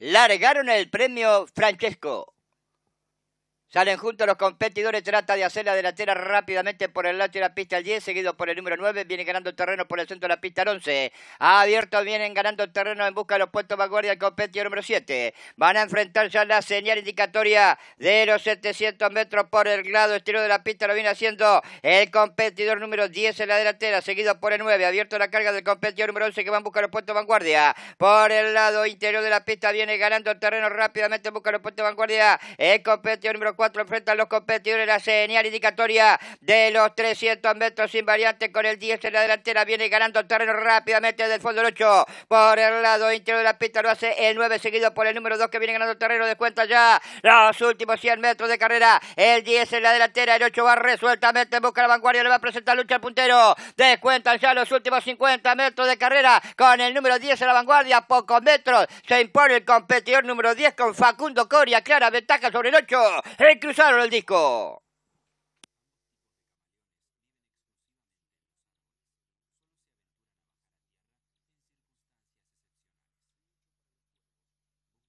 largaron el premio Francesco Salen juntos los competidores, trata de hacer la delantera rápidamente por el lado de la pista El 10, seguido por el número 9, viene ganando terreno por el centro de la pista El 11. Abierto vienen ganando terreno en busca de los puestos de vanguardia El competidor número 7. Van a enfrentar ya la señal indicatoria de los 700 metros por el lado exterior de la pista, lo viene haciendo el competidor número 10 en la delantera, seguido por el 9. Abierto la carga del competidor número 11 que va a buscar los puestos de vanguardia. Por el lado interior de la pista viene ganando terreno rápidamente en busca de los puestos de vanguardia el competidor número cuatro a los competidores. La señal indicatoria de los 300 metros sin variante con el 10 en la delantera. Viene ganando terreno rápidamente del fondo el 8. Por el lado interior de la pista lo hace el 9, seguido por el número 2 que viene ganando terreno. Descuenta ya los últimos 100 metros de carrera. El 10 en la delantera. El 8 va resueltamente en busca de la vanguardia. Le va a presentar lucha al puntero. Descuentan ya los últimos 50 metros de carrera con el número 10 en la vanguardia. Pocos metros se impone el competidor número 10 con Facundo Coria. Clara ventaja sobre el 8 recruzaron el disco.